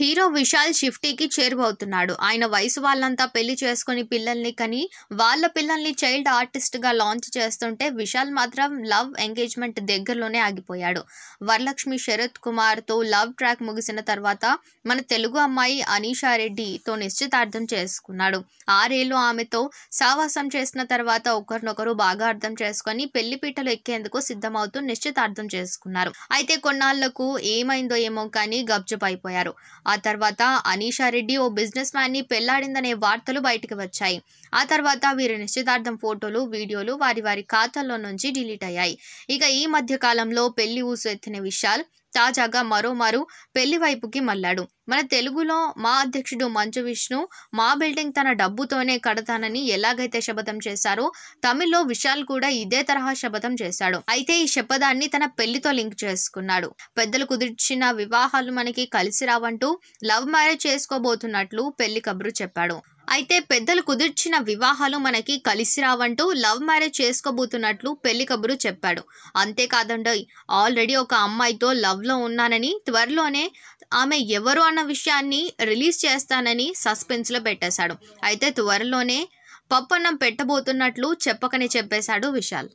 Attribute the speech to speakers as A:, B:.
A: hero Vishal షిఫ్టీకి చేరువవుతున్నాడు ఆయన వయసు వాళ్ళంతా పెళ్లి చేసుకుని పిల్లల్ని కని వాళ్ళ పిల్లల్ని చైల్డ్ ఆర్టిస్ట్గా లాంచ్ చేస్తుంటే విశాల్ మాత్రం లవ్ ఎంగేజ్మెంట్ దగ్గరలోనే ఆగిపోయాడు వరలక్ష్మి శరత్ కుమార్తో లవ్ ట్రాక్ ముగిసిన తర్వాత మన తెలుగు అమ్మాయి అనీషా రెడ్డితో నిశ్చితార్థం చేసుకున్నాడు ఆరేళ్ళు ఆమెతో సావాసం చేసిన తర్వాత ఒకరినొకరు బాగా అర్థం చేసుకొని పెళ్లి పీటలు ఎక్కేందుకు సిద్ధమవుతూ నిశ్చితార్థం చేసుకున్నారు అయితే కొన్నాళ్లకు ఏమైందో ఏమో కానీ అయిపోయారు ఆ తర్వాత రెడ్డి ఓ బిజినెస్ మ్యాన్ని పెళ్లాడిందనే వార్తలు బయటకు వచ్చాయి ఆ తర్వాత వీరి నిశ్చితార్థం ఫోటోలు వీడియోలు వారి వారి ఖాతాల్లో నుంచి డిలీట్ అయ్యాయి ఇక ఈ మధ్య కాలంలో పెళ్లి ఊసు ఎత్తిన విషయాలు తాజాగా మరోమారు పెళ్లి వైపుకి మళ్ళాడు మన తెలుగులో మా అధ్యక్షుడు మంచు విష్ణు మా బిల్డింగ్ తన డబ్బుతోనే కడతానని ఎలాగైతే శపథం చేశారో తమిళ్లో విశాల్ కూడా ఇదే తరహా శపథం చేశాడు అయితే ఈ శపథాన్ని తన పెళ్లితో లింక్ చేసుకున్నాడు పెద్దలు కుదిర్చిన వివాహాలు మనకి కలిసి రావంటూ లవ్ మ్యారేజ్ చేసుకోబోతున్నట్లు పెళ్లి కబురు చెప్పాడు అయితే పెద్దలు కుదిర్చిన వివాహాలు మనకి కలిసి రావంటూ లవ్ మ్యారేజ్ చేసుకోబోతున్నట్లు పెళ్లి కబురు చెప్పాడు అంతేకాదండోయ్ ఆల్రెడీ ఒక అమ్మాయితో లవ్లో ఉన్నానని త్వరలోనే ఆమె ఎవరు అన్న విషయాన్ని రిలీజ్ చేస్తానని సస్పెన్స్లో పెట్టేశాడు అయితే త్వరలోనే పప్పన్నం పెట్టబోతున్నట్లు చెప్పకని చెప్పేశాడు విశాల్